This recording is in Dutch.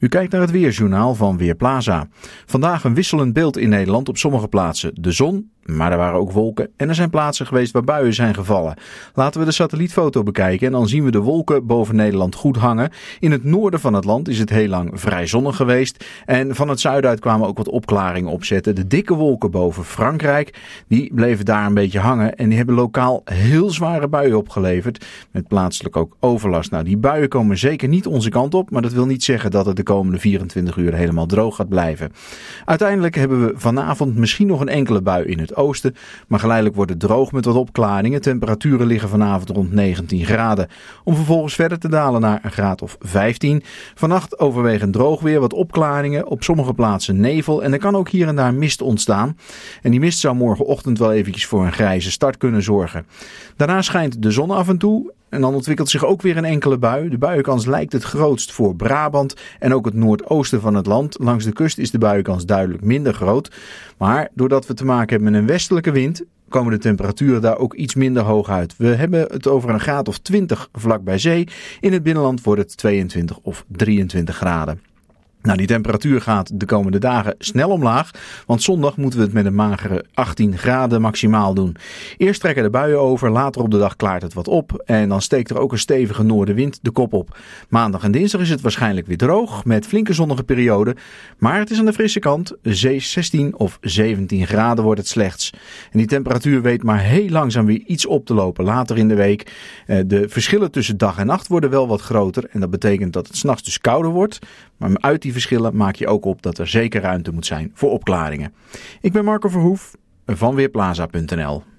U kijkt naar het Weerjournaal van Weerplaza. Vandaag een wisselend beeld in Nederland op sommige plaatsen. De zon, maar er waren ook wolken en er zijn plaatsen geweest waar buien zijn gevallen. Laten we de satellietfoto bekijken en dan zien we de wolken boven Nederland goed hangen. In het noorden van het land is het heel lang vrij zonnig geweest. En van het zuiden uit kwamen ook wat opklaringen opzetten. De dikke wolken boven Frankrijk, die bleven daar een beetje hangen. En die hebben lokaal heel zware buien opgeleverd. Met plaatselijk ook overlast. Nou, die buien komen zeker niet onze kant op. Maar dat wil niet zeggen dat het de komende 24 uur helemaal droog gaat blijven. Uiteindelijk hebben we vanavond misschien nog een enkele bui in het oosten. Maar geleidelijk wordt het droog met wat opklaringen. Temperaturen liggen vanavond rond 19 graden. Om vervolgens verder te dalen naar een graad of 15. Vannacht overwegend droog weer, wat opklaringen. Op sommige plaatsen nevel. En er kan ook hier en daar mist ontstaan. En die mist zou morgenochtend wel eventjes voor een grijze start kunnen zorgen. Daarna schijnt de zon af en toe. En dan ontwikkelt zich ook weer een enkele bui. De buienkans lijkt het grootst voor Brabant en ook het noordoosten van het land. Langs de kust is de buienkans duidelijk minder groot. Maar doordat we te maken hebben met een westelijke wind, komen de temperaturen daar ook iets minder hoog uit. We hebben het over een graad of 20 vlak bij zee. In het binnenland wordt het 22 of 23 graden. Nou, die temperatuur gaat de komende dagen snel omlaag, want zondag moeten we het met een magere 18 graden maximaal doen. Eerst trekken de buien over, later op de dag klaart het wat op en dan steekt er ook een stevige noordenwind de kop op. Maandag en dinsdag is het waarschijnlijk weer droog met flinke zonnige perioden, maar het is aan de frisse kant, 16 of 17 graden wordt het slechts. En die temperatuur weet maar heel langzaam weer iets op te lopen later in de week. Eh, de verschillen tussen dag en nacht worden wel wat groter en dat betekent dat het s'nachts dus kouder wordt, maar uit die verschillen maak je ook op dat er zeker ruimte moet zijn voor opklaringen. Ik ben Marco Verhoef van Weerplaza.nl.